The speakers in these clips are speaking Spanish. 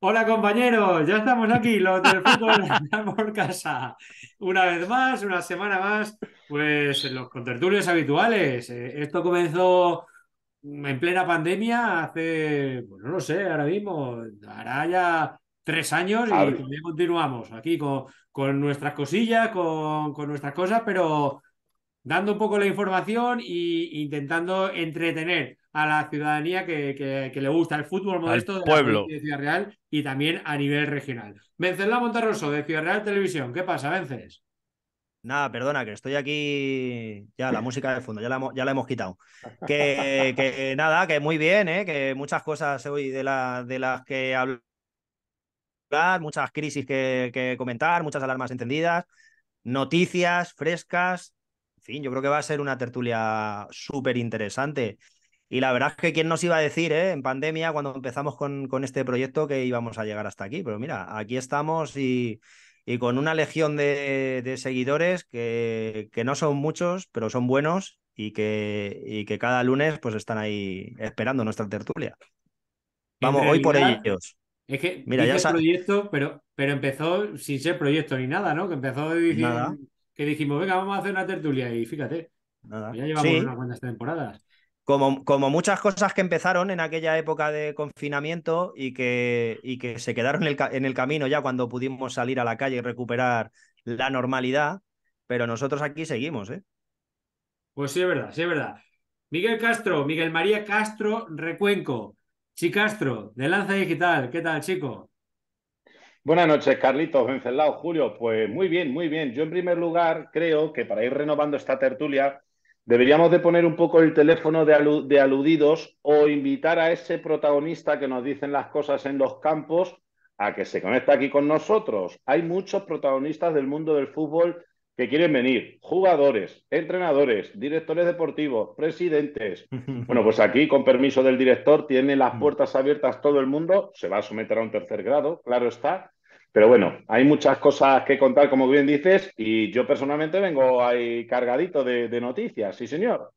Hola compañeros, ya estamos aquí, los del fútbol por casa. Una vez más, una semana más, pues los contertulios habituales. Eh, esto comenzó en plena pandemia hace, pues, no lo sé, ahora mismo, hará ya tres años y continuamos aquí con, nuestras cosillas, con, con, nuestras cosas, pero dando un poco la información e intentando entretener a la ciudadanía que, le gusta el fútbol modesto pueblo. de, Ciudad Real y también a nivel regional. la Monterroso de Ciudad Real Televisión, ¿qué pasa, Vences? Nada, perdona, que estoy aquí. Ya, la música de fondo, ya la, ya la hemos quitado. Que, nada, que muy bien, ¿eh? que muchas cosas hoy de, de las que hablar, muchas crisis que, que comentar, muchas alarmas entendidas... noticias frescas, en fin, yo creo que va a ser una tertulia súper interesante. Y la verdad es que quién nos iba a decir, ¿eh? en pandemia, cuando empezamos con, con, este proyecto, que íbamos a llegar hasta aquí. Pero mira, aquí estamos y, con una legión de, seguidores que, que, no son muchos, pero son buenos y que, y que cada lunes pues están ahí esperando nuestra tertulia. Vamos, hoy por ellos. Es que mira, ya proyecto, pero, pero empezó sin ser proyecto ni nada, ¿no? Que empezó diciendo, que dijimos, venga, vamos a hacer una tertulia y fíjate, nada. Pues ya llevamos unas cuantas temporadas como, muchas cosas que empezaron en aquella época de confinamiento y que, se quedaron en el, camino ya cuando pudimos salir a la calle y recuperar la normalidad, pero nosotros aquí seguimos, ¿eh? Pues sí, es verdad, sí, es verdad. Miguel Castro, Miguel María Castro Recuenco, Castro, de Lanza Digital, ¿qué tal, chico? Buenas noches, Carlitos, Vencelado, Julio. Pues muy bien, muy bien. Yo en primer lugar creo que para ir renovando esta tertulia Deberíamos de poner un poco el teléfono de, aludidos o invitar a ese protagonista que nos dicen las cosas en los campos a que se conecte aquí con nosotros. Hay muchos protagonistas del mundo del fútbol que quieren venir, jugadores, entrenadores, directores deportivos, presidentes. Bueno, pues aquí, con permiso del director, tiene las mm. puertas abiertas todo el mundo, se va a someter a un tercer grado, claro está, pero bueno, hay muchas cosas que contar, como bien dices, y yo personalmente vengo ahí cargadito de, noticias, sí señor.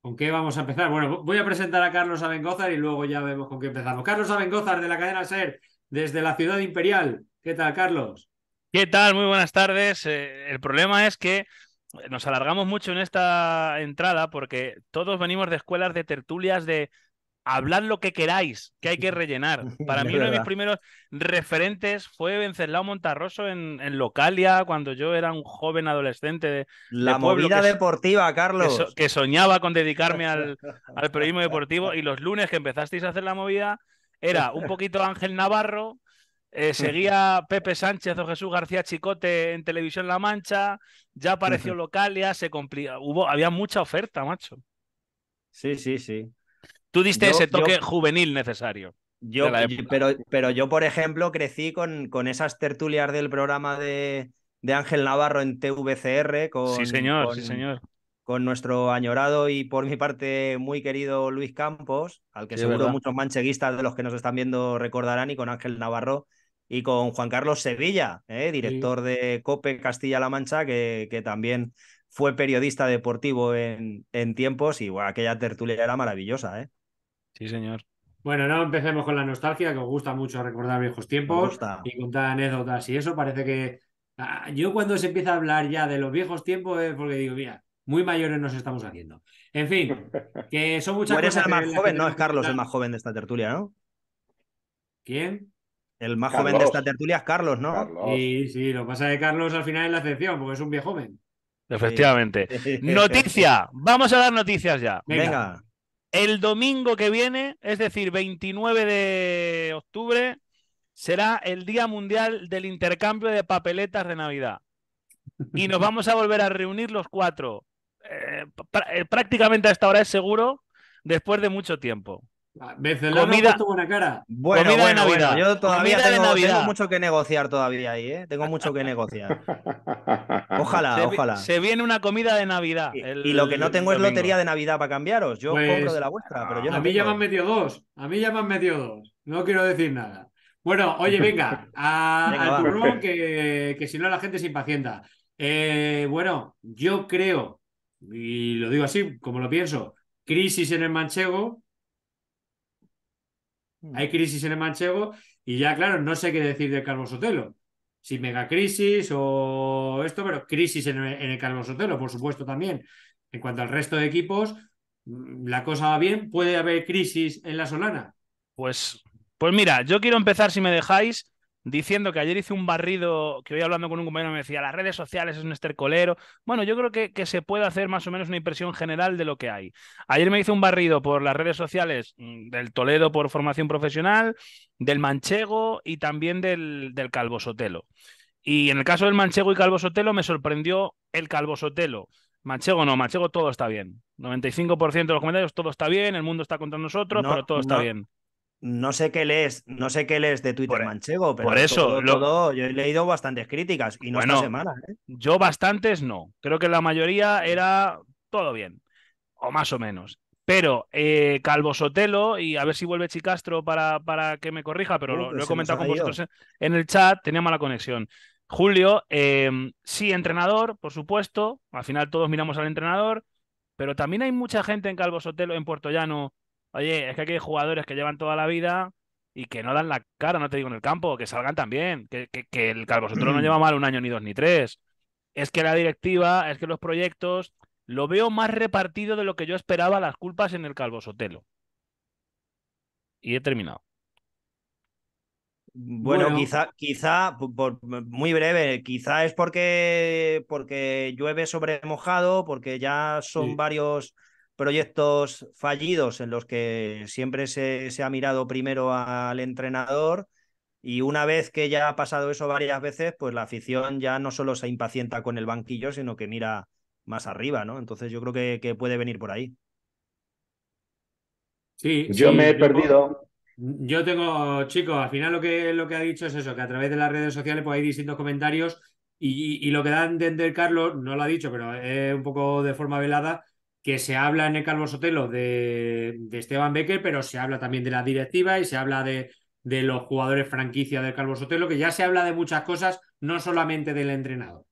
¿Con qué vamos a empezar? Bueno, voy a presentar a Carlos Abengozar y luego ya vemos con qué empezamos. Carlos Abengozar de la cadena SER, desde la ciudad imperial. ¿Qué tal, Carlos? ¿Qué tal? Muy buenas tardes. Eh, el problema es que nos alargamos mucho en esta entrada porque todos venimos de escuelas de tertulias de hablad lo que queráis, que hay que rellenar. Para mí, uno de mis primeros referentes fue Venceslao Montarroso en, Localia, cuando yo era un joven adolescente La movida deportiva, Carlos. Que, soñaba con dedicarme al, periodismo deportivo. Y los lunes que empezasteis a hacer la movida, era un poquito Ángel Navarro, eh, seguía Pepe Sánchez o Jesús García Chicote en Televisión La Mancha, ya apareció Localia, se cumplía, hubo, había mucha oferta, macho. Sí, sí, sí. Tú diste ese toque juvenil necesario. Yo, pero, pero yo, por ejemplo, crecí con, con esas tertulias del programa de, Ángel Navarro en TVCR. Con, sí, señor, señor. Con nuestro añorado y por mi parte muy querido Luis Campos, al que seguro muchos mancheguistas de los que nos están viendo recordarán, y con Ángel Navarro y con Juan Carlos Sevilla, eh, director de COPE Castilla-La Mancha, que, que, también fue periodista deportivo en, en tiempos y bueno, aquella tertulia era maravillosa. ¿eh? Sí, señor. Bueno, no empecemos con la nostalgia, que os gusta mucho recordar viejos tiempos y contar anécdotas y eso. Parece que ah, yo cuando se empieza a hablar ya de los viejos tiempos es porque digo, mira, muy mayores nos estamos haciendo. En fin, que son muchas cosas. Eres el más joven, ¿no? Es Carlos el más joven de esta tertulia, ¿no? ¿Quién? El más joven de esta tertulia es Carlos, ¿no? Sí, sí, lo pasa de Carlos al final en la excepción, porque es un viejo joven. Efectivamente. Noticia, vamos a dar noticias ya. Venga. El domingo que viene, es decir, 29 de octubre, será el Día Mundial del Intercambio de Papeletas de Navidad. Y nos vamos a volver a reunir los cuatro. Eh, eh, prácticamente hasta ahora es seguro, después de mucho tiempo comida, de Navidad. yo todavía tengo, tengo, mucho que negociar todavía ahí, ¿eh? Tengo mucho que negociar. Ojalá, ojalá. Se viene una comida de Navidad. y, lo que no tengo es lotería de Navidad para cambiaros. Yo pues, compro de la vuestra, pero yo no A mí llaman ya me han metido dos. A mí ya me dos. No quiero decir nada. Bueno, oye, venga, al que, si no la gente se impacienta. Eh, bueno, yo creo, y lo digo así, como lo pienso, crisis en el manchego, hay mm. crisis en el manchego y ya, claro, no sé qué decir de Carlos Sotelo. Si mega crisis o esto, pero crisis en el, en Carlos Sotelo, por supuesto, también. En cuanto al resto de equipos, mm, la cosa va bien. ¿Puede haber crisis en la Solana? Pues, pues mira, yo quiero empezar, si me dejáis, diciendo que ayer hice un barrido, que hoy hablando con un compañero me decía, las redes sociales es un estercolero. Bueno, yo creo que, se puede hacer más o menos una impresión general de lo que hay. Ayer me hice un barrido por las redes sociales mm, del Toledo por formación profesional, del Manchego y también del, del Y en el caso del Manchego y Calvosotelo me sorprendió el Calvosotelo Manchego no, Manchego todo está bien. 95% de los comentarios, todo está bien, el mundo está contra nosotros, pero todo está bien no sé qué lees, no sé qué lees de Twitter e, manchego, pero por eso todo, yo he leído bastantes críticas y no bueno, esta semana. ¿eh? Yo bastantes no, creo que la mayoría era todo bien o más o menos. Pero eh, Calvo Sotelo, y a ver si vuelve Chicastro para, para que me corrija, pero lo, he pues comentado con vosotros en el chat, tenía mala conexión. Julio, em, sí, entrenador, por supuesto, al final todos miramos al entrenador, pero también hay mucha gente en Calvo Sotelo, en Puerto Llano, Oye, es que aquí hay jugadores que llevan toda la vida y que no dan la cara, no te digo en el campo, que salgan también, que, que, el calvosotelo no lleva mal un año, ni dos, ni tres. Es que la directiva, es que los proyectos, lo veo más repartido de lo que yo esperaba las culpas en el Calvosotelo. Y he terminado. Bueno, quizá, quizá por, muy breve, quizá es porque, porque llueve sobre mojado, porque ya son varios proyectos fallidos en los que siempre se, ha mirado primero al entrenador y una vez que ya ha pasado eso varias veces, pues la afición ya no solo se impacienta con el banquillo, sino que mira más arriba, ¿no? Entonces yo creo que, que puede venir por ahí. Sí, yo me he perdido. Yo tengo, chicos, al final lo que, lo que ha dicho es eso, que a través de las redes sociales pues hay distintos comentarios y, y lo que da a entender Carlos, no lo ha dicho, pero es un poco de forma velada, que se habla en el Calvo Sotelo de, Esteban Becker, pero se habla también de la directiva y se habla de, de los jugadores franquicia del Calvo Sotelo, que ya se habla de muchas cosas, no solamente del entrenado.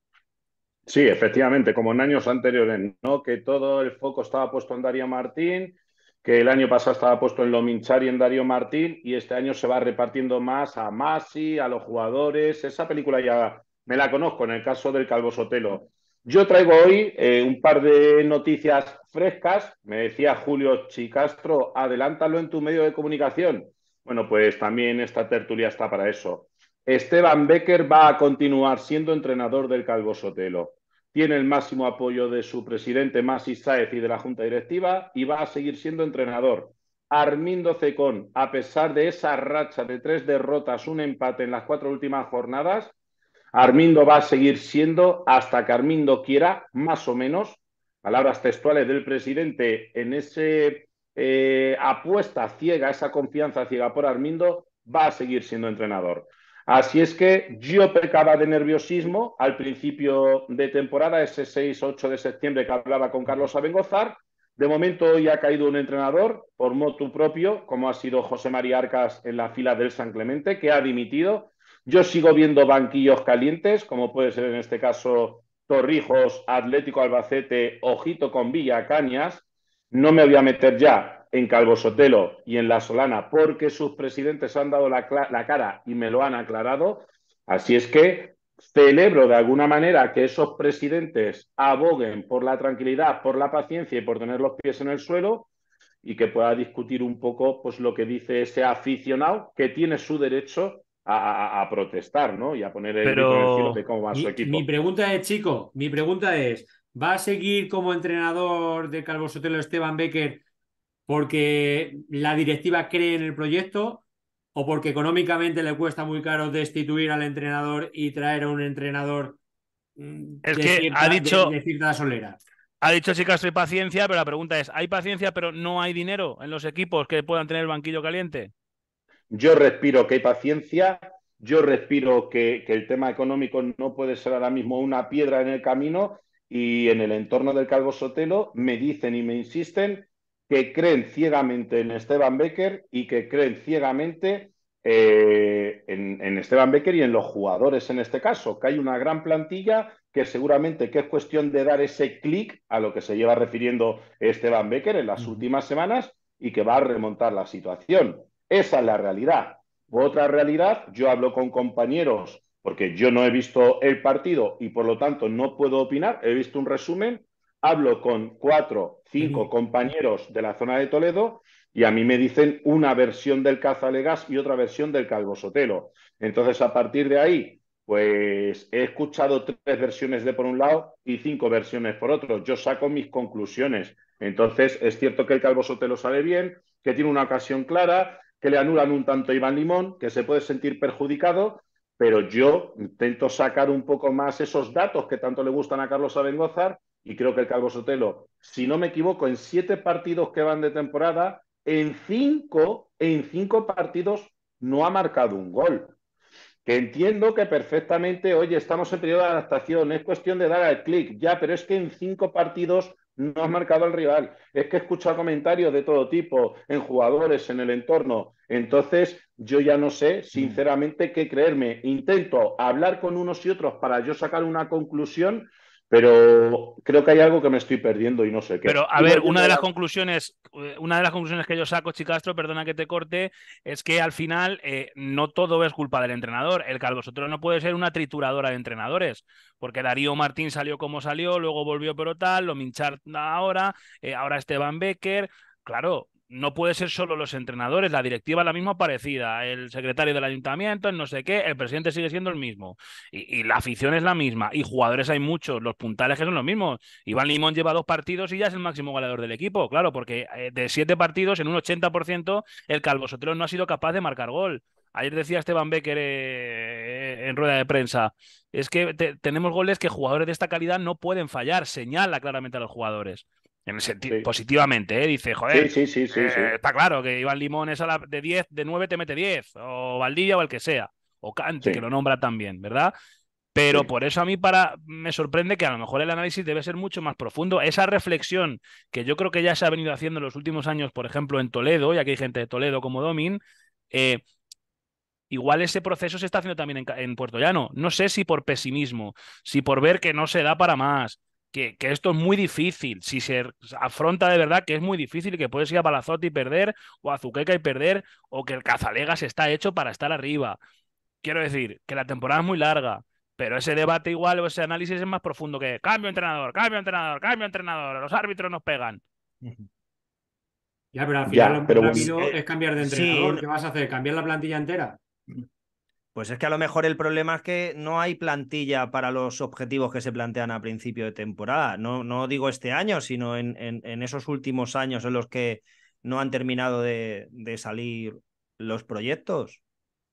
Sí, efectivamente, como en años anteriores, ¿no? Que todo el foco estaba puesto en Darío Martín, que el año pasado estaba puesto en Lominchari y en Darío Martín, y este año se va repartiendo más a Masi, a los jugadores. Esa película ya me la conozco en el caso del Calvo Sotelo. Yo traigo hoy eh, un par de noticias frescas. Me decía Julio Chicastro, adelántalo en tu medio de comunicación. Bueno, pues también esta tertulia está para eso. Esteban Becker va a continuar siendo entrenador del Calvo Sotelo. Tiene el máximo apoyo de su presidente Masi Saez y de la Junta Directiva y va a seguir siendo entrenador. Armindo Cecón, a pesar de esa racha de tres derrotas, un empate en las cuatro últimas jornadas, Armindo va a seguir siendo hasta que Armindo quiera, más o menos, palabras textuales del presidente en ese eh, apuesta ciega, esa confianza ciega por Armindo, va a seguir siendo entrenador. Así es que yo pecaba de nerviosismo al principio de temporada, ese 6-8 de septiembre que hablaba con Carlos Abengozar. De momento hoy ha caído un entrenador por motu propio, como ha sido José María Arcas en la fila del San Clemente, que ha dimitido yo sigo viendo banquillos calientes, como puede ser en este caso Torrijos, Atlético Albacete, Ojito con Villa, Cañas. No me voy a meter ya en Calvo Sotelo y en La Solana porque sus presidentes han dado la, cara y me lo han aclarado. Así es que celebro de alguna manera que esos presidentes aboguen por la tranquilidad, por la paciencia y por tener los pies en el suelo y que pueda discutir un poco pues lo que dice ese aficionado que tiene su derecho a, protestar, ¿no? Y a poner el Pero... de cómo va mi, su equipo. Mi pregunta es, chico, mi pregunta es, ¿va a seguir como entrenador de Calvo Sotelo Esteban Becker porque la directiva cree en el proyecto o porque económicamente le cuesta muy caro destituir al entrenador y traer a un entrenador mm, es que ha dicho de, solera? Ha dicho chicas, hay paciencia, pero la pregunta es, ¿hay paciencia pero no hay dinero en los equipos que puedan tener el banquillo caliente? Yo respiro que hay paciencia, yo respiro que, el tema económico no puede ser ahora mismo una piedra en el camino y en el entorno del Calvo Sotelo me dicen y me insisten que creen ciegamente en Esteban Becker y que creen ciegamente eh, en, en, Esteban Becker y en los jugadores en este caso, que hay una gran plantilla que seguramente que es cuestión de dar ese clic a lo que se lleva refiriendo Esteban Becker en las últimas semanas y que va a remontar la situación. Esa es la realidad. Otra realidad, yo hablo con compañeros porque yo no he visto el partido y por lo tanto no puedo opinar, he visto un resumen, hablo con cuatro, cinco compañeros de la zona de Toledo y a mí me dicen una versión del Cazalegas y otra versión del Calvo Sotelo. Entonces, a partir de ahí, pues he escuchado tres versiones de por un lado y cinco versiones por otro. Yo saco mis conclusiones. Entonces, es cierto que el Calvo Sotelo sale bien, que tiene una ocasión clara, que le anulan un tanto Iván Limón, que se puede sentir perjudicado, pero yo intento sacar un poco más esos datos que tanto le gustan a Carlos Abengozar y creo que el Calvo Sotelo, si no me equivoco, en siete partidos que van de temporada, en cinco, en cinco partidos no ha marcado un gol. Que entiendo que perfectamente, oye, estamos en periodo de adaptación, es cuestión de dar al clic, ya, pero es que en cinco partidos no has marcado al rival. Es que he escuchado comentarios de todo tipo, en jugadores, en el entorno. Entonces, yo ya no sé, sinceramente, qué creerme. Intento hablar con unos y otros para yo sacar una conclusión, pero creo que hay algo que me estoy perdiendo y no sé qué. Pero a ver, una de las conclusiones, eh, una de las conclusiones que yo saco, Chicastro, perdona que te corte, es que al final eh, no todo es culpa del entrenador. El vosotros no puede ser una trituradora de entrenadores, porque Darío Martín salió como salió, luego volvió pero tal, lo minchar ahora, eh, ahora Esteban Becker. Claro, no puede ser solo los entrenadores, la directiva la misma parecida, el secretario del ayuntamiento, no sé qué, el presidente sigue siendo el mismo, y, la afición es la misma, y jugadores hay muchos, los puntales que son los mismos. Iván Limón lleva dos partidos y ya es el máximo goleador del equipo, claro, porque eh, de siete partidos, en un 80%, el Calvo Sotelo no ha sido capaz de marcar gol. Ayer decía Esteban Becker eh, eh, en rueda de prensa, es que tenemos goles que jugadores de esta calidad no pueden fallar, señala claramente a los jugadores. En sentido, Positivamente, ¿eh? dice, joder, sí, eh, sí, está claro que Iván Limón es a la de 10, de 9 te mete 10, o Valdilla o el que sea, o Cante, que lo nombra también, ¿verdad? Pero por eso a mí me sorprende que a lo mejor el análisis debe ser mucho más profundo. Esa reflexión que yo creo que ya se ha venido haciendo en los últimos años, por ejemplo, en Toledo, y aquí hay gente de Toledo como Domin, eh, igual ese proceso se está haciendo también en, en Puerto Llano. No sé si por pesimismo, si por ver que no se da para más, que, esto es muy difícil. Si se afronta de verdad que es muy difícil, que puedes ir a Balazote y perder, o a Zuqueca y perder, o que el se está hecho para estar arriba. Quiero decir, que la temporada es muy larga, pero ese debate igual o ese análisis es más profundo que cambio entrenador, cambio entrenador, cambio entrenador, los árbitros nos pegan. Ya, pero al final lo es cambiar de entrenador. ¿Qué vas a hacer? ¿Cambiar la plantilla entera? Mm. Pues es que a lo mejor el problema es que no hay plantilla para los objetivos que se plantean a principio de temporada. No, no digo este año, sino en, en, esos últimos años en los que no han terminado de, salir los proyectos.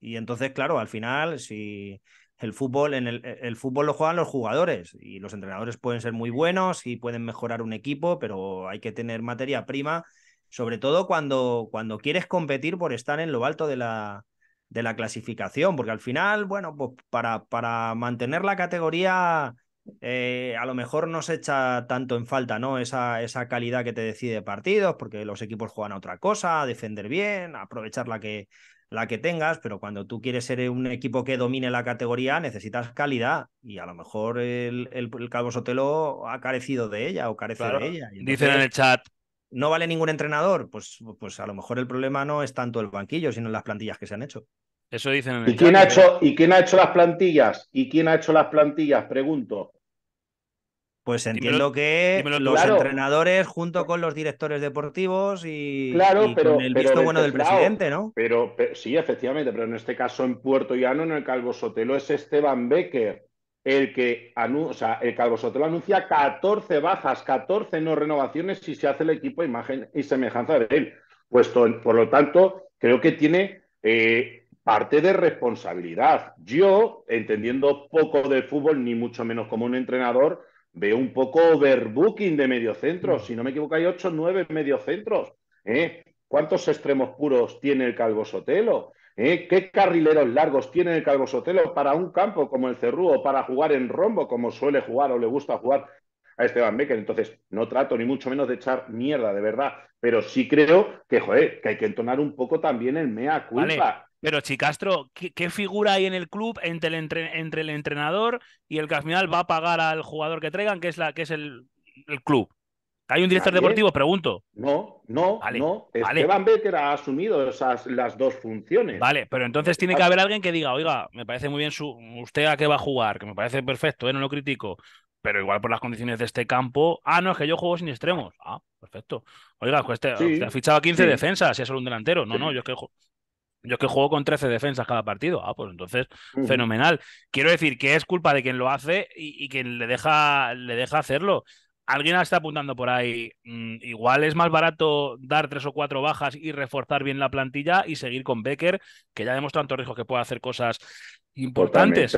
Y entonces, claro, al final, si el fútbol, en e, el, fútbol lo juegan los jugadores y los entrenadores pueden ser muy buenos y pueden mejorar un equipo, pero hay que tener materia prima, sobre todo cuando, cuando quieres competir por estar en lo alto de la, de la clasificación, porque al final, bueno, pues para, para mantener la categoría, eh, a lo mejor no se echa tanto en falta, ¿no? Esa, esa calidad que te decide partidos, porque los equipos juegan a otra cosa, a defender bien, a aprovechar la que, la que tengas, pero cuando tú quieres ser un equipo que domine la categoría, necesitas calidad. Y a lo mejor el, el, Calvo Sotelo ha carecido de ella o carece de ella. Dicen en el chat. ¿No vale ningún entrenador? Pues, pues a lo mejor el problema no es tanto el banquillo, sino las plantillas que se han hecho. Eso dicen ¿Y quién, ha hecho, ¿eh? ¿Y quién ha hecho las plantillas? ¿Y quién ha hecho las plantillas? Pregunto. Pues entiendo que los entrenadores junto con los directores deportivos y, con el visto bueno este del presidente, ¿no? Pero, sí, efectivamente, pero en este caso en Puerto Llano, en el Calvo Sotelo, es Esteban Becker el que anuncia, el Calvo Sotelo anuncia 14 bajas, 14 no renovaciones si se hace el equipo imagen y semejanza de él. Puesto, por lo tanto, creo que tiene eh, parte de responsabilidad. Yo, entendiendo poco del fútbol, ni mucho menos como un entrenador, veo un poco overbooking de mediocentros. Mm. Si no me equivoco, hay 8 o 9 mediocentros. ¿eh? ¿Cuántos extremos puros tiene el Calvo Sotelo? ¿Eh? ¿Qué carrileros largos tiene el Calvo Sotelo para un campo como el Cerrúo, para jugar en rombo, como suele jugar o le gusta jugar a Esteban Becker? Entonces, no trato ni mucho menos de echar mierda, de verdad, pero sí creo que, que hay que entonar un poco también el mea culpa. Pero Chicastro, ¿qué, figura hay en el club entre el, entrenador y el que va a pagar al jugador que traigan, que es, la, el, club? ¿Hay un director deportivo? Pregunto. No, no, no. Esteban ha asumido esas, las dos funciones. Vale, pero entonces tiene que haber alguien que diga, oiga, me parece muy bien su, usted a qué va a jugar, que me parece perfecto, eh, no lo critico, pero igual por las condiciones de este campo. Ah, no, es que yo juego sin extremos. Ah, perfecto. Oiga, pues te, ha fichado a 15 defensas, y es solo un delantero. No, no, yo es que yo es que juego con 13 defensas cada partido. Ah, pues entonces, fenomenal. Quiero decir que es culpa de quien lo hace y, quien le deja, le deja hacerlo. Alguien está apuntando por ahí. Mm, igual es más barato dar tres o cuatro bajas y reforzar bien la plantilla y seguir con Becker, que ya demostró tanto en que puede hacer cosas importantes.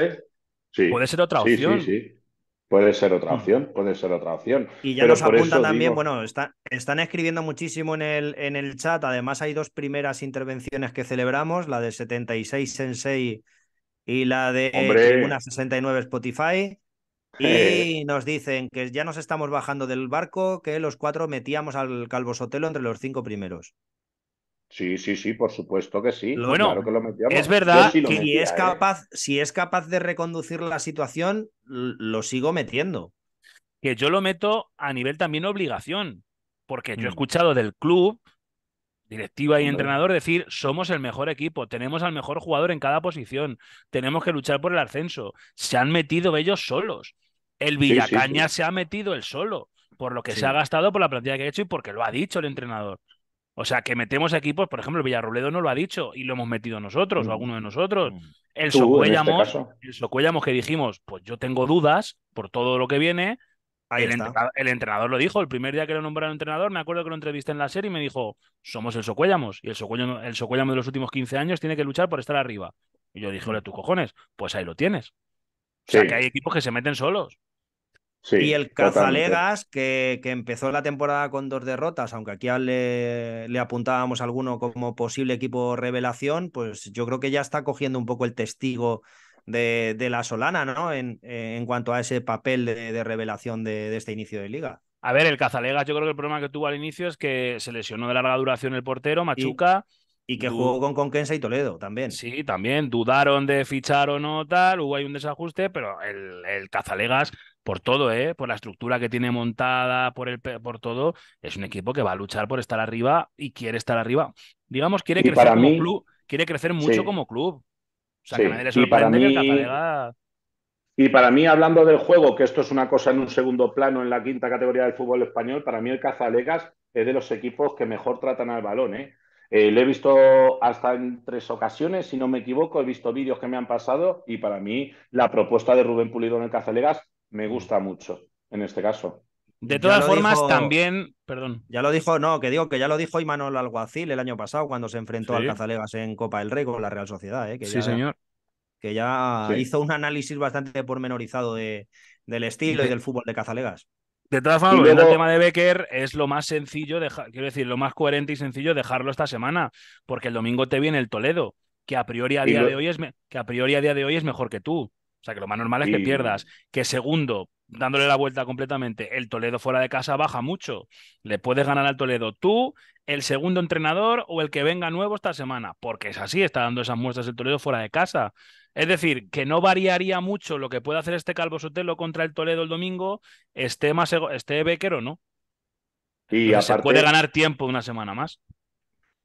Sí. Puede ser otra opción. Sí, sí, Puede ser otra mm. opción, puede ser otra opción. Y ya nos apunta también, bueno, están escribiendo muchísimo en el, en el chat. Además, hay dos primeras intervenciones que celebramos, la de 76 Sensei y la de una 69 Spotify. Y nos dicen que ya nos estamos bajando del barco, que los cuatro metíamos al Calvo Sotelo entre los cinco primeros. Sí, sí, sí, por supuesto que sí. es verdad si, es ¿eh? capaz, si es capaz de reconducir la situación, lo sigo metiendo. Que yo lo meto a nivel también obligación, porque yo he mm. escuchado del club, directiva y entrenador, decir, somos el mejor equipo, tenemos al mejor jugador en cada posición, tenemos que luchar por el ascenso. Se han metido ellos solos. El Villacaña se ha metido él solo, por lo que se ha gastado, por la plantilla que ha hecho y porque lo ha dicho el entrenador. O sea, que metemos equipos, por ejemplo, Villarrobledo no lo ha dicho y lo hemos metido nosotros o alguno de nosotros. Mm, el Socuellamos, este el que dijimos, pues yo tengo dudas por todo lo que viene. Ahí el, entrenador, lo dijo, el primer día que lo nombraron entrenador, me acuerdo que lo entrevisté en la serie y me dijo, somos el Socuellamos y el Socuellamos, el de los últimos 15 años tiene que luchar por estar arriba. Y yo dije, ole, tus cojones, pues ahí lo tienes. O sea, que hay equipos que se meten solos y el Cazalegas, que, empezó la temporada con dos derrotas, aunque aquí le, apuntábamos alguno como posible equipo revelación, pues yo creo que ya está cogiendo un poco el testigo de, la Solana, ¿no? En, cuanto a ese papel de, revelación de, este inicio de liga. A ver, el Cazalegas, yo creo que el problema que tuvo al inicio es que se lesionó de larga duración el portero, Machuca. Y... que jugó con Conquensa y Toledo también. Sí, también. Dudaron de fichar o no tal, hubo ahí un desajuste, pero el, el Cazalegas por todo, ¿eh? por la estructura que tiene montada, por, el, por todo, es un equipo que va a luchar por estar arriba y quiere estar arriba. Digamos, quiere, crecer, como club, quiere crecer mucho como club. O sea, que nadie le el Y para mí, hablando del juego, que esto es una cosa en un segundo plano en la quinta categoría del fútbol español, para mí el Cazalegas es de los equipos que mejor tratan al balón. ¿eh? ¿eh? le he visto hasta en tres ocasiones, si no me equivoco, he visto vídeos que me han pasado y para mí la propuesta de Rubén Pulido en el Cazalegas me mm. gusta mucho en este caso. De todas formas, también, perdón. Ya lo dijo, no, que digo que ya lo dijo Imanol Alguacil el año pasado cuando se enfrentó al Cazalegas en Copa del Rey con la Real Sociedad, ¿eh? que sí, señor. Que ya hizo un análisis bastante pormenorizado de, del estilo y del fútbol de Cazalegas. De todas formas, el tema de Becker es lo más sencillo, quiero decir, lo más coherente y sencillo dejarlo esta semana, porque el domingo te viene el Toledo, que a priori a día de hoy es que a priori a día de hoy es mejor que tú. O sea, que lo más normal es que pierdas. Que segundo, dándole la vuelta completamente, el Toledo fuera de casa baja mucho. Le puedes ganar al Toledo tú, el segundo entrenador o el que venga nuevo esta semana. Porque es así, está dando esas muestras el Toledo fuera de casa. Es decir, que no variaría mucho lo que puede hacer este Calvo Sotelo contra el Toledo el domingo, esté, más esté Becker o no. Y se puede ganar tiempo una semana más.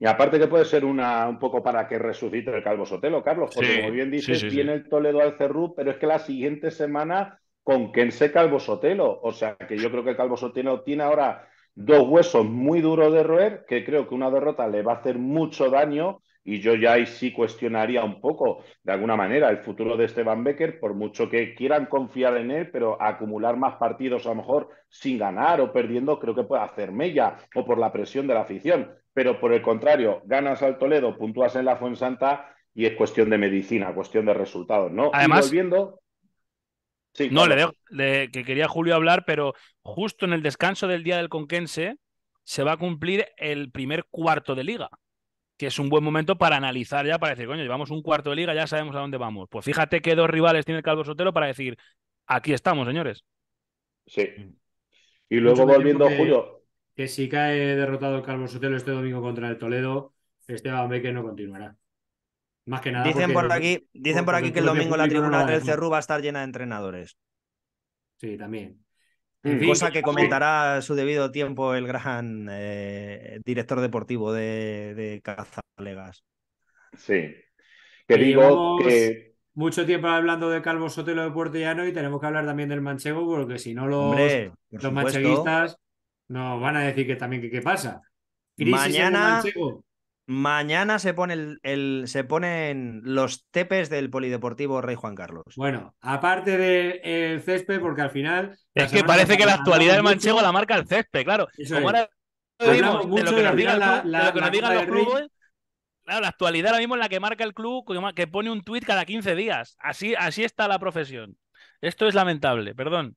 Y aparte que puede ser una un poco para que resucite el Calvo Sotelo, Carlos, porque como bien dices, tiene el Toledo al Cerrú, pero es que la siguiente semana con quien se Calvo Sotelo. O sea que yo creo que Calvo Sotelo tiene ahora dos huesos muy duros de roer, que creo que una derrota le va a hacer mucho daño y yo ya ahí sí cuestionaría un poco, de alguna manera, el futuro de Esteban Becker, por mucho que quieran confiar en él, pero acumular más partidos a lo mejor sin ganar o perdiendo, creo que puede hacer mella o por la presión de la afición. Pero por el contrario, ganas al Toledo, puntúas en la Fuensanta y es cuestión de medicina, cuestión de resultados, ¿no? Además, volviendo, no, le dejo, que quería Julio hablar, pero justo en el descanso del día del Conquense se va a cumplir el primer cuarto de liga que es un buen momento para analizar ya, para decir, coño, llevamos un cuarto de liga, ya sabemos a dónde vamos. Pues fíjate que dos rivales tiene el Calvo Sotelo para decir, aquí estamos, señores. Sí. Mm. Y luego volviendo, a Julio. Que si cae derrotado el Calvo Sotelo este domingo contra el Toledo, Esteban que no continuará. Más que nada. Dicen por aquí, dicen por aquí que el domingo la tribuna del Cerru va a estar llena de entrenadores. Sí, también. Mm. cosa que comentará a su debido tiempo el gran eh, director deportivo de, Cazalegas. Sí. Que digo que. Mucho tiempo hablando de Calvo Sotelo de Puerto Llano y tenemos que hablar también del manchego, porque si no, los, los mancheguistas nos van a decir que también qué pasa. mañana, manchego. Mañana se, pone el, se ponen los tepes del Polideportivo Rey Juan Carlos. Bueno, aparte del eh, césped, porque al final. Es que parece que la actualidad del manchego la marca el césped, claro. Como ahora lo que nos digan los clubes. Claro, la actualidad ahora mismo es la que marca el club, que pone un tuit cada 15 días. Así, así está la profesión. Esto es lamentable, perdón.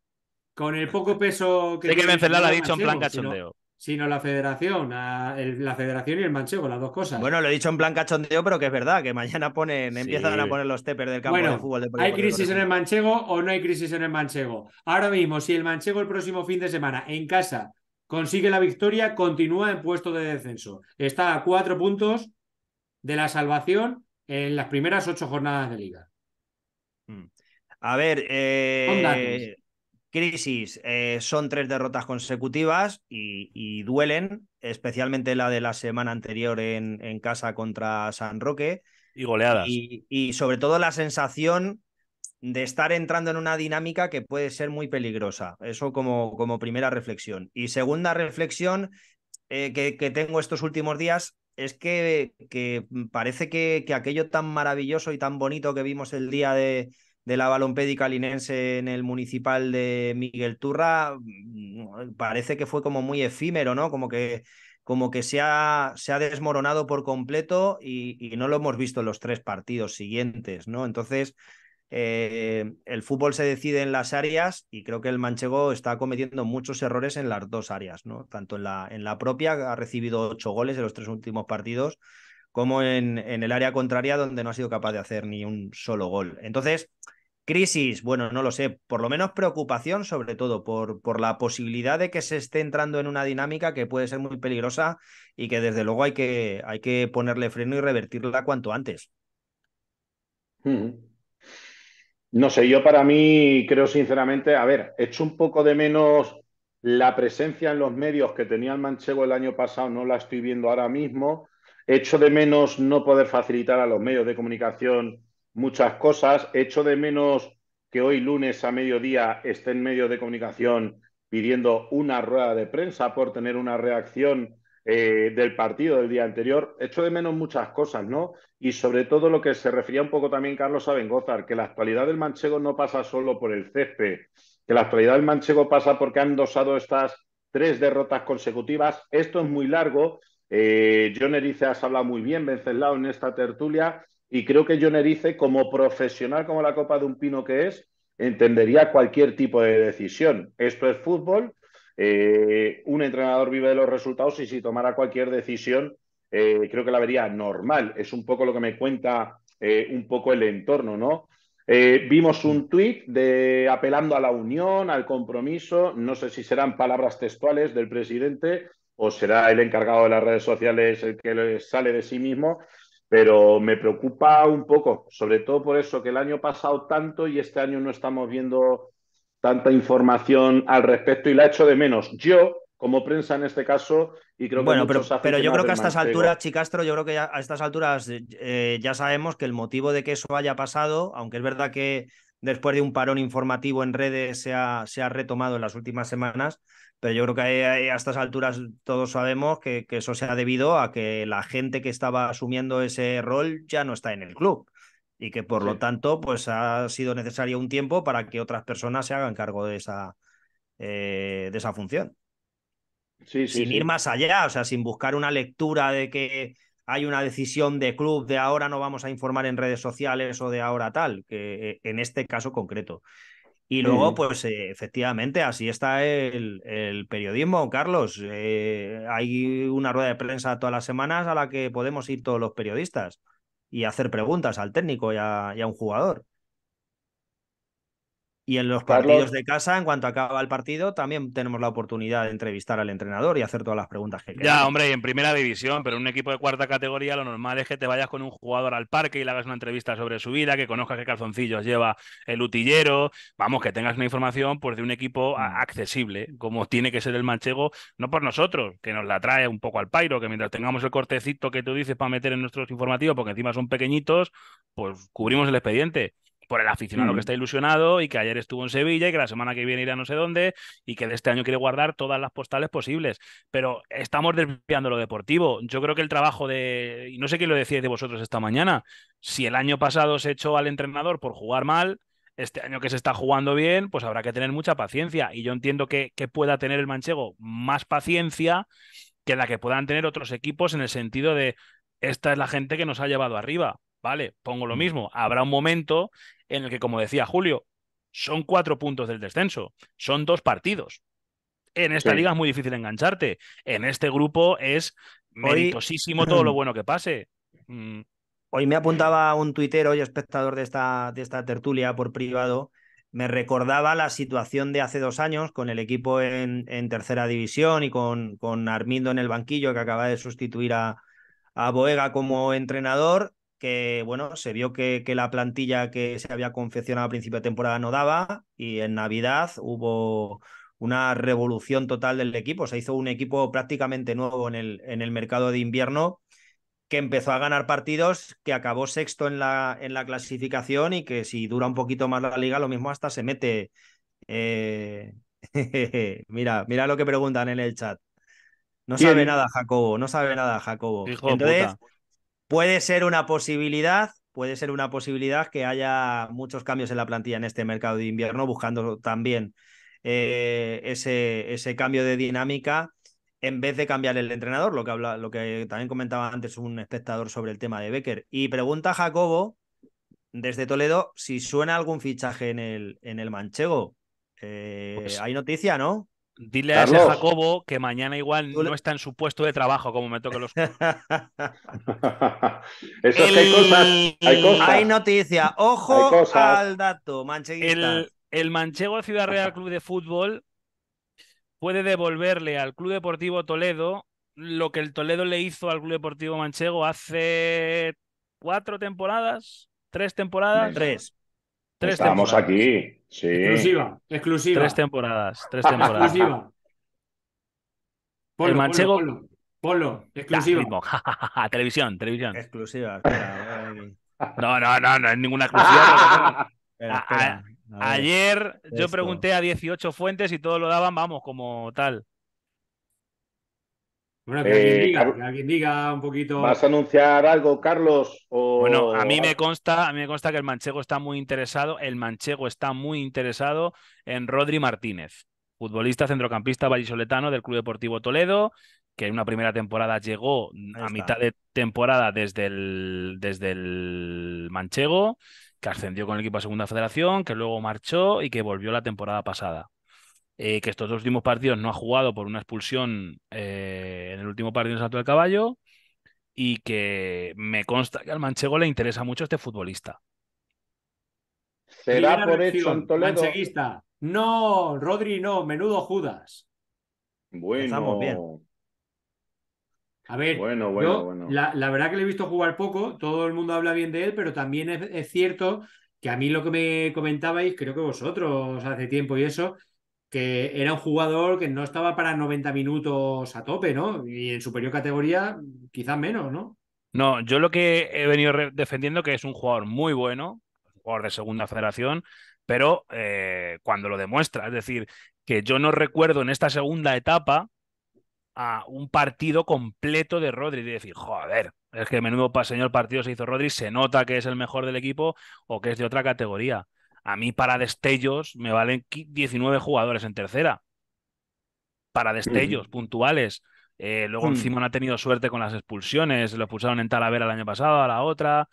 Con el poco peso que. Sé que lo ha dicho en plan cachondeo sino la federación, la federación y el manchego, las dos cosas. Bueno, lo he dicho en plan cachondeo, pero que es verdad, que mañana ponen, empiezan a poner los teppers del campo de fútbol. ¿Hay crisis en el manchego o no hay crisis en el manchego? Ahora mismo, si el manchego el próximo fin de semana en casa consigue la victoria, continúa en puesto de descenso. Está a cuatro puntos de la salvación en las primeras ocho jornadas de liga. Hmm. A ver, eh, Crisis eh, son tres derrotas consecutivas y, duelen, especialmente la de la semana anterior en, en casa contra San Roque. Y goleadas. Y, sobre todo la sensación de estar entrando en una dinámica que puede ser muy peligrosa. Eso como, como primera reflexión. Y segunda reflexión eh, que, tengo estos últimos días es que, que parece que aquello tan maravilloso y tan bonito que vimos el día de, de la balompédica linense en el municipal de Miguel Turra mm, parece que fue como muy efímero, ¿no? Como que, como que se, ha, se ha desmoronado por completo y, no lo hemos visto en los tres partidos siguientes, ¿no? Entonces, eh, el fútbol se decide en las áreas y creo que el manchego está cometiendo muchos errores en las dos áreas, ¿no? Tanto en la, en la propia, ha recibido ocho goles en los tres últimos partidos, como en, en el área contraria, donde no ha sido capaz de hacer ni un solo gol. Entonces, Crisis, bueno, no lo sé, por lo menos preocupación sobre todo por, por la posibilidad de que se esté entrando en una dinámica que puede ser muy peligrosa y que desde luego hay que, hay que ponerle freno y revertirla cuanto antes. Hmm. No sé, yo para mí creo sinceramente, a ver, echo un poco de menos la presencia en los medios que tenía el manchego el año pasado, no la estoy viendo ahora mismo, echo de menos no poder facilitar a los medios de comunicación muchas cosas. Echo de menos que hoy lunes a mediodía estén medios de comunicación pidiendo una rueda de prensa por tener una reacción eh, del partido del día anterior. Echo de menos muchas cosas, ¿no? Y sobre todo lo que se refería un poco también Carlos Abengozar, que la actualidad del manchego no pasa solo por el césped, que la actualidad del manchego pasa porque han dosado estas tres derrotas consecutivas. Esto es muy largo. Eh, John Erice has hablado muy bien, Venceslao, en esta tertulia. Y creo que Jonerice, como profesional, como la copa de un pino que es, entendería cualquier tipo de decisión. Esto es fútbol, eh, un entrenador vive de los resultados y si tomara cualquier decisión, eh, creo que la vería normal. Es un poco lo que me cuenta eh, un poco el entorno, ¿no? vimos un tuit de apelando a la unión, al compromiso, no sé si serán palabras textuales del presidente o será el encargado de las redes sociales el que sale de sí mismo, pero me preocupa un poco, sobre todo por eso que el año pasado tanto y este año no estamos viendo tanta información al respecto y la echo de menos. Yo, como prensa en este caso, y creo que... Bueno, pero, yo creo que a estas alturas, Chicastro, eh, yo creo que ya, a estas alturas ya sabemos que el motivo de que eso haya pasado, aunque es verdad que después de un parón informativo en redes se se ha retomado en las últimas semanas, pero yo creo que a, estas alturas todos sabemos que, eso se ha debido a que la gente que estaba asumiendo ese rol ya no está en el club y que por lo tanto pues ha sido necesario un tiempo para que otras personas se hagan cargo de esa, eh, de esa función. sin ir más allá, o sea, sin buscar una lectura de que hay una decisión de club de ahora no vamos a informar en redes sociales o de ahora tal, que eh, en este caso concreto. Y luego, pues eh, efectivamente, así está el, periodismo, Carlos. Eh, hay una rueda de prensa todas las semanas a la que podemos ir todos los periodistas y hacer preguntas al técnico y a un jugador. Y en los partidos de casa, en cuanto acaba el partido, también tenemos la oportunidad de entrevistar al entrenador y hacer todas las preguntas que quieras Ya, hombre, y en primera división, pero en un equipo de cuarta categoría lo normal es que te vayas con un jugador al parque y le hagas una entrevista sobre su vida, que conozcas qué calzoncillos lleva el utillero, vamos, que tengas una información pues, de un equipo mm. accesible, como tiene que ser el manchego, no por nosotros, que nos la trae un poco al pairo, que mientras tengamos el cortecito que tú dices para meter en nuestros informativos, porque encima son pequeñitos, pues cubrimos el expediente por el aficionado que mm. está ilusionado y que ayer estuvo en Sevilla y que la semana que viene irá no sé dónde y que de este año quiere guardar todas las postales posibles. Pero estamos desviando lo deportivo. Yo creo que el trabajo de, y no sé qué lo decíais de vosotros esta mañana, si el año pasado se echó al entrenador por jugar mal, este año que se está jugando bien, pues habrá que tener mucha paciencia. Y yo entiendo que pueda tener el manchego más paciencia que la que puedan tener otros equipos en el sentido de esta es la gente que nos ha llevado arriba. Vale, pongo lo mm. mismo. Habrá un momento en el que, como decía Julio, son cuatro puntos del descenso, son dos partidos. En esta liga es muy difícil engancharte. En este grupo es meritosísimo todo lo bueno que pase. Mm. Hoy me apuntaba un tuitero y espectador de esta, de esta tertulia por privado. Me recordaba la situación de hace dos años con el equipo en, tercera división y con, con Armindo en el banquillo que acaba de sustituir a, a Boega como entrenador que bueno, se vio que, que, la plantilla que se había confeccionado a principio de temporada no daba y en Navidad hubo una revolución total del equipo. Se hizo un equipo prácticamente nuevo en el, en el mercado de invierno que empezó a ganar partidos, que acabó sexto en la, en la clasificación y que si dura un poquito más la liga, lo mismo hasta se mete. Eh, mira, mira lo que preguntan en el chat. No sabe nada, Jacobo, no sabe nada, Jacobo. Puede ser una posibilidad, puede ser una posibilidad que haya muchos cambios en la plantilla en este mercado de invierno, buscando también eh, ese, ese, cambio de dinámica en vez de cambiar el entrenador, lo que, lo que también comentaba antes un espectador sobre el tema de Becker. Y pregunta Jacobo, desde Toledo, si suena algún fichaje en el, en el manchego. Eh, pues hay noticia, ¿no? Dile a ese Jacobo que mañana igual no está en su puesto de trabajo, como me toca los. Eso hay cosas. Hay, noticia. Ojo al dato, el, el, manchego Ciudad Real Club de Fútbol puede devolverle al Club Deportivo Toledo lo que el Toledo le hizo al Club Deportivo Manchego hace cuatro temporadas, tres temporadas. Tres. Estamos aquí. Sí. Exclusiva, exclusiva. Tres temporadas. Tres temporadas. Exclusiva. Polo, el manchego. Polo, polo. exclusiva. televisión, televisión. Exclusiva. no, no, no, no es ninguna exclusiva. ayer yo pregunté a 18 fuentes y todos lo daban, vamos, como tal. Eh, diga, un poquito. ¿Vas a anunciar algo, Carlos? Bueno, a mí me consta, a mí me consta que el manchego está muy interesado, el manchego está muy interesado en Rodri Martínez, futbolista centrocampista vallisoletano del Club Deportivo Toledo, que en una primera temporada llegó a mitad de temporada desde el, desde el manchego, que ascendió con el equipo a Segunda Federación, que luego marchó y que volvió la temporada pasada. Eh, que estos dos últimos partidos no ha jugado por una expulsión eh, en el último partido en Salto del Caballo y que me consta que al manchego le interesa mucho este futbolista. Será por hecho en Toledo. Mancheguista. No, Rodri, no, menudo Judas. Bueno. Estamos bien. A ver, bueno, bueno, bueno. La, verdad que le he visto jugar poco, todo el mundo habla bien de él, pero también es cierto que a mí lo que me comentabais, creo que vosotros hace tiempo y eso, que era un jugador que no estaba para 90 minutos a tope, ¿no? Y en superior categoría, quizás menos, ¿no? No, yo lo que he venido defendiendo que es un jugador muy bueno, un jugador de segunda federación, pero eh, cuando lo demuestra, es decir, que yo no recuerdo en esta segunda etapa a un partido completo de Rodri y decir, joder, es que menudo señor partido se hizo Rodri, se nota que es el mejor del equipo o que es de otra categoría. A mí para destellos me valen 19 jugadores en tercera. Para destellos puntuales. Eh, luego Simón hmm. ha tenido suerte con las expulsiones. Lo expulsaron en Talavera el año pasado, a la otra.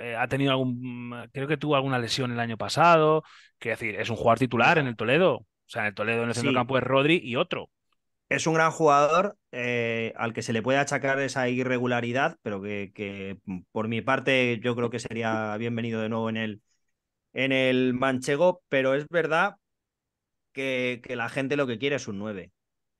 Eh, ha tenido algún... Mm, creo que tuvo alguna lesión el año pasado. Quiero decir, es un jugador titular en el Toledo. O sea, en el Toledo en el campo es Rodri y otro. Es un gran jugador eh, al que se le puede achacar esa irregularidad, pero que, que mm, por mi parte yo creo que sería bienvenido de nuevo en el, en el manchego, pero es verdad que, la gente lo que quiere es un 9.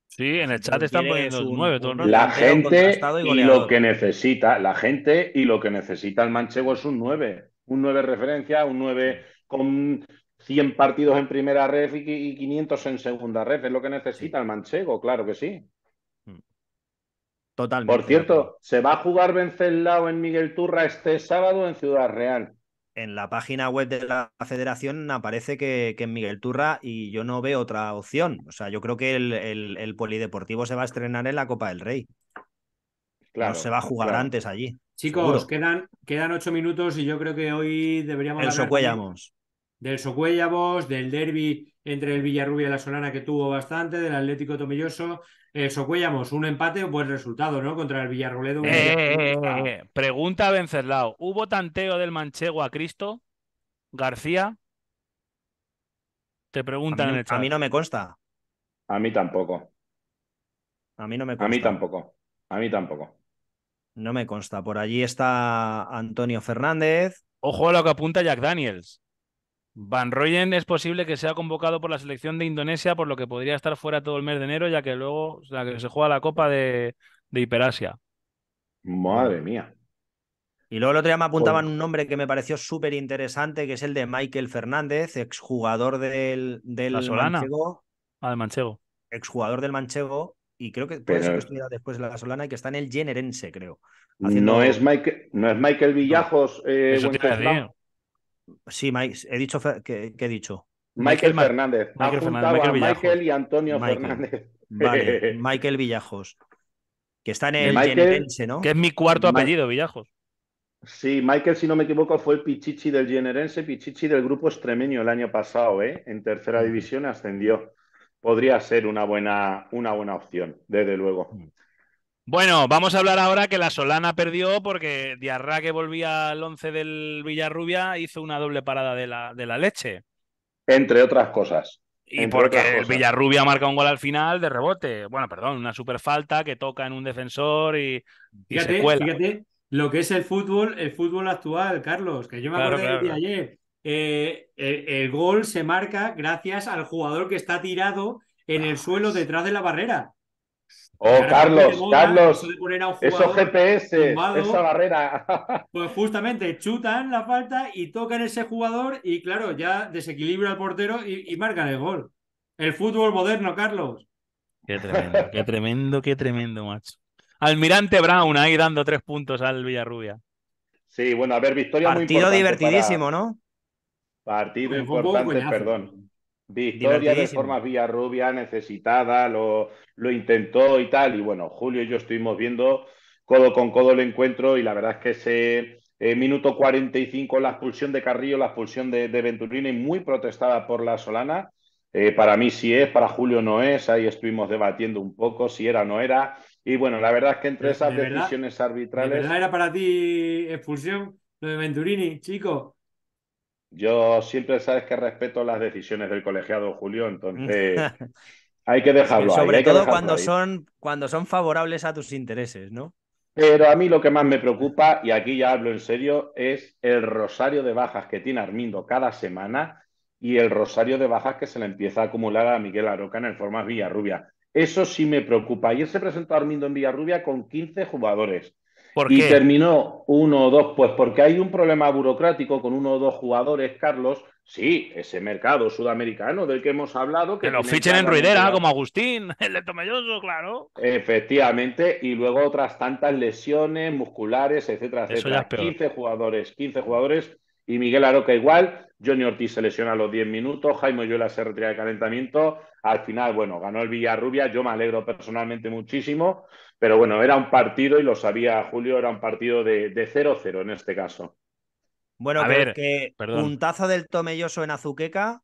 Sí, en el chat están poniendo un 9. La gente y, lo que necesita, la gente y lo que necesita el manchego es un 9. Un 9 referencia, un 9 con 100 partidos en primera red y 500 en segunda red. Es lo que necesita el manchego, claro que sí. Mm. Totalmente. Por cierto, se va a jugar Vencelao en Miguel Turra este sábado en Ciudad Real en la página web de la federación aparece que, que, es Miguel Turra y yo no veo otra opción. O sea, yo creo que el, polideportivo se va a estrenar en la Copa del Rey. Claro, se va a jugar antes allí. Chicos, quedan, quedan ocho minutos y yo creo que hoy deberíamos... Del Socuellamos. Del Socuellamos, del derby entre el Villarrubia y la Solana, que tuvo bastante, del Atlético Tomilloso. Eh, Socuellamos, un empate, buen resultado, ¿no? Contra el Villarroledo. Eh, eh, eh, pregunta a ¿hubo tanteo del manchego a Cristo? García. Te preguntan en el A mí no me consta. A mí tampoco. A mí no me consta. A mí tampoco. A mí tampoco. No me consta. Por allí está Antonio Fernández. Ojo a lo que apunta Jack Daniels. Van Royen es posible que sea convocado por la selección de Indonesia, por lo que podría estar fuera todo el mes de enero, ya que luego se juega la Copa de, Hiperasia. Madre mía. Y luego el otro día me apuntaban un nombre que me pareció súper interesante, que es el de Michael Fernández, exjugador del, del Manchego. Ah, del Manchego. Exjugador del Manchego, y creo que puede ser que estuviera después de la Solana y que está en el Jenerense, creo. No, es Michael, no es Michael Villajos. Eh, Sí, he dicho que, he dicho. Michael, Fernández. Michael, y Antonio Fernández. Michael Villajos. Que está en el Generense, ¿no? Que es mi cuarto apellido, Villajos. Sí, Michael, si no me equivoco, fue el Pichichi del Generense, Pichichi del grupo extremeño el año pasado, ¿eh? En tercera mm. división ascendió. Podría ser una buena, una buena opción, desde luego. Mm. Bueno, vamos a hablar ahora que la Solana perdió porque Diarra, que volvía al 11 del Villarrubia, hizo una doble parada de la, de la leche. Entre otras cosas. Y porque el Villarrubia marca un gol al final de rebote. Bueno, perdón, una super falta que toca en un defensor y, fíjate, Fíjate lo que es el fútbol, el fútbol actual, Carlos, que yo me de ayer. Eh, el, gol se marca gracias al jugador que está tirado en el ah, suelo detrás de la barrera. Oh, Carlos, Carlos, eso, esos GPS, esa barrera. Pues justamente chutan la falta y tocan ese jugador y claro, ya desequilibra al portero y, marcan el gol. El fútbol moderno, Carlos. Qué tremendo, qué tremendo, qué tremendo, macho. Almirante Brown ahí dando tres puntos al Villarrubia. Sí, bueno, a ver, victoria muy importante divertidísimo, ¿no? Partido importante, perdón. Victoria de forma vía rubia, necesitada, lo, lo intentó y tal. Y bueno, Julio y yo estuvimos viendo codo con codo el encuentro y la verdad es que ese eh, minuto 45 la expulsión de Carrillo, la expulsión de, Venturini, muy protestada por la Solana. Eh, para mí sí es, para Julio no es, ahí estuvimos debatiendo un poco si era o no era. Y bueno, la verdad es que entre esas decisiones arbitrales... era para ti expulsión lo de Venturini, chico? Yo siempre sabes que respeto las decisiones del colegiado, Julio, entonces hay que pues, eh, dejarlo. Sobre todo cuando, Son, cuando son favorables a tus intereses, ¿no? Pero a mí lo que más me preocupa, y aquí ya hablo en serio, es el rosario de bajas que tiene Armindo cada semana y el rosario de bajas que se le empieza a acumular a Miguel Aroca en el Formas Villarrubia. Eso sí me preocupa. Ayer se presentó Armindo en Villarrubia con 15 jugadores y terminó uno o dos, pues porque hay un problema burocrático con uno o dos jugadores, Carlos. Sí, ese mercado sudamericano del que hemos hablado. Que, nos lo fichen en ruidera, como Agustín, el de Tomelloso, claro. Efectivamente, y luego otras tantas lesiones musculares, etcétera, etcétera. 15 jugadores, 15 jugadores, y Miguel Aroca igual. Johnny Ortiz se lesiona a los 10 minutos, Jaime Yola se retira de calentamiento. Al final, bueno, ganó el Villarrubia. Yo me alegro personalmente muchísimo pero bueno, era un partido, y lo sabía Julio, era un partido de 0-0 en este caso. Bueno, a ver, que puntazo del tomelloso en Azuqueca.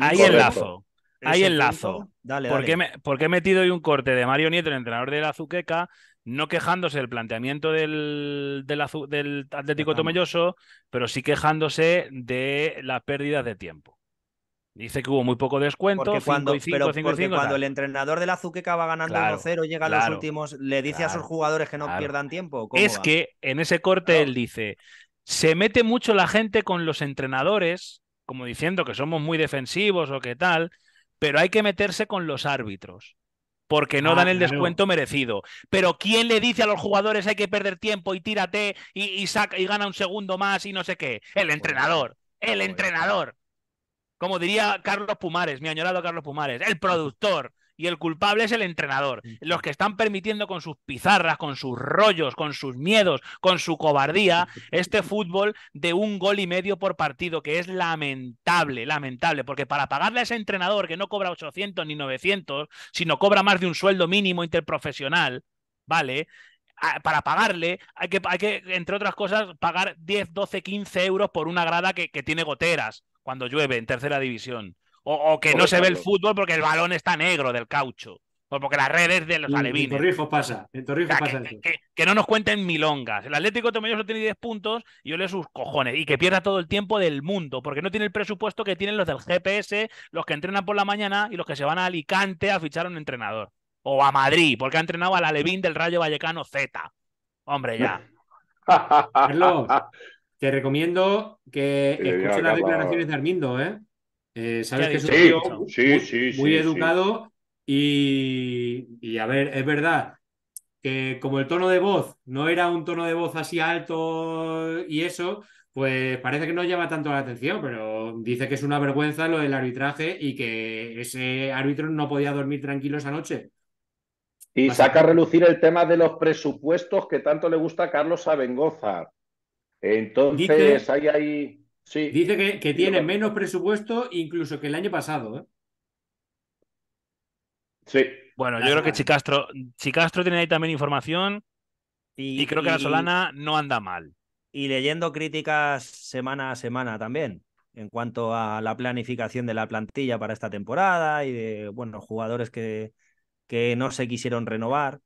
Ahí el lazo. Hay el lazo. Dale, porque, porque he metido hoy un corte de Mario Nieto, el entrenador del Azuqueca, no quejándose del planteamiento del, del, del Atlético Tomelloso, pero sí quejándose de las pérdidas de tiempo. Dice que hubo muy poco descuento, cuando, cuando el entrenador del Azuqueca va ganando 1-0, llega a los últimos, le dice a sus jugadores que no pierdan tiempo. es que en ese corte él dice, se mete mucho la gente con los entrenadores, como diciendo que somos muy defensivos o qué tal, pero hay que meterse con los árbitros, porque no ah, dan el descuento merecido. Pero ¿quién le dice a los jugadores hay que perder tiempo y tírate y saca, y gana un segundo más y no sé qué? El pues entrenador, el pues entrenador. Como diría Carlos Pumares, mi añorado Carlos Pumares, el productor y el culpable es el entrenador. Los que están permitiendo con sus pizarras, con sus rollos, con sus miedos, con su cobardía, este fútbol de un gol y medio por partido, que es lamentable, lamentable, porque para pagarle a ese entrenador que no cobra 800 ni 900, sino cobra más de un sueldo mínimo interprofesional, ¿vale? Ah, para pagarle, hay que, que, entre otras cosas, pagar 10, 12, 15 euros por una grada que tiene goteras cuando llueve en tercera división. O, que no se ve el fútbol porque el balón está negro del caucho. O porque las redes de los alevines. En pasa, en pasa que, no nos cuenten milongas. El Atlético de solo tiene 10 puntos y yo le sus cojones. Y que pierda todo el tiempo del mundo, porque no tiene el presupuesto que tienen los del GPS, los que entrenan por la mañana y los que se van a Alicante a fichar un entrenador. O a Madrid, porque ha entrenado al Alevín del Rayo Vallecano Z. Hombre, ya. Te recomiendo que escuches las declaraciones de Armindo, ¿eh? eh sabes que es un muy, educado y, a ver, es verdad que como el tono de voz no era un tono de voz así alto y eso, pues parece que no llama tanto la atención, pero dice que es una vergüenza lo del arbitraje y que ese árbitro no podía dormir tranquilo esa noche. Y saca a relucir el tema de los presupuestos que tanto le gusta a Carlos Abengoza. Entonces, dice, hay ahí. Sí. Dice que, que tiene menos presupuesto incluso que el año pasado. ¿eh? Sí. Bueno, yo creo que Chicastro, Chicastro tiene ahí también información y, creo que la Solana no anda mal. Y leyendo críticas semana a semana también en cuanto a la planificación de la plantilla para esta temporada y de bueno, jugadores que, que no se quisieron renovar.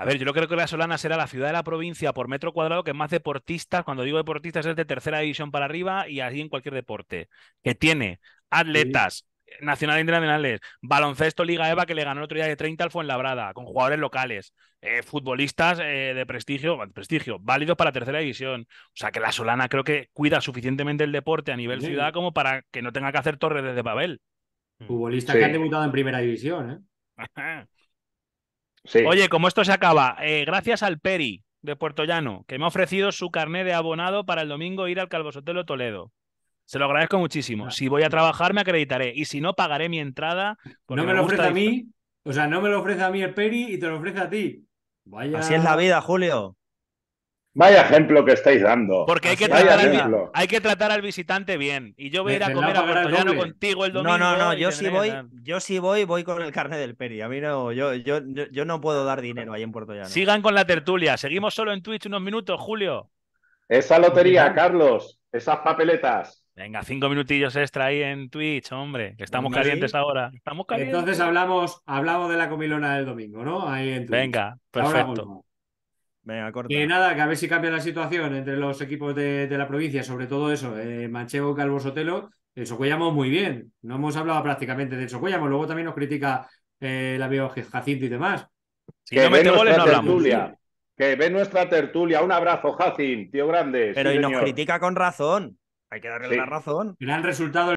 A ver, yo creo que la Solana será la ciudad de la provincia por metro cuadrado que más deportistas, cuando digo deportistas, es de tercera división para arriba y así en cualquier deporte, que tiene atletas eh, nacionales e internacionales, baloncesto Liga EVA que le ganó el otro día de 30 al Fuenlabrada, con jugadores locales, eh, futbolistas eh, de prestigio, prestigio, válidos para tercera división. O sea que la Solana creo que cuida suficientemente el deporte a nivel ciudad como para que no tenga que hacer torres desde Babel. Futbolista que han debutado en primera división, ¿eh? Oye, como esto se acaba, eh, gracias al Peri de Puerto Llano, que me ha ofrecido su carné de abonado para el domingo ir al Calvosotelo Toledo. Se lo agradezco muchísimo. Si voy a trabajar, me acreditaré. Y si no, pagaré mi entrada. No me lo ofrece a mí. O sea, no me lo ofrece a mí el Peri y te lo ofrece a ti. Vaya... Así es la vida, Julio. Vaya ejemplo que estáis dando. Porque hay que, tratar al, visitante bien. Y yo voy a ir a comer a Puerto contigo el domingo. No, no, no. Yo sí voy, yo sí voy, voy con el carne del Peri. A mí no, yo, yo, yo, no puedo dar dinero ahí en Puerto Llano. Sigan con la tertulia. Seguimos solo en Twitch unos minutos, Julio. Esa lotería, Carlos. Esas papeletas. Venga, cinco minutillos extra ahí en Twitch, hombre. estamos calientes ahora. Estamos calientes. Entonces hablamos, hablamos de la comilona del domingo, ¿no? Ahí en Twitch. Venga, perfecto. Venga, eh, nada, que a ver si cambia la situación entre los equipos de, la provincia, sobre todo eso, eh, Manchego, Calvo Sotelo. El Socuellamo muy bien. No hemos hablado prácticamente del Socuellamo. Luego también nos critica eh, el amigo Jacinto y demás. que no ve nuestra tertulia. Un abrazo, Jacinto, tío grande. Pero y nos critica con razón. Hay que darle la razón. Gran resultado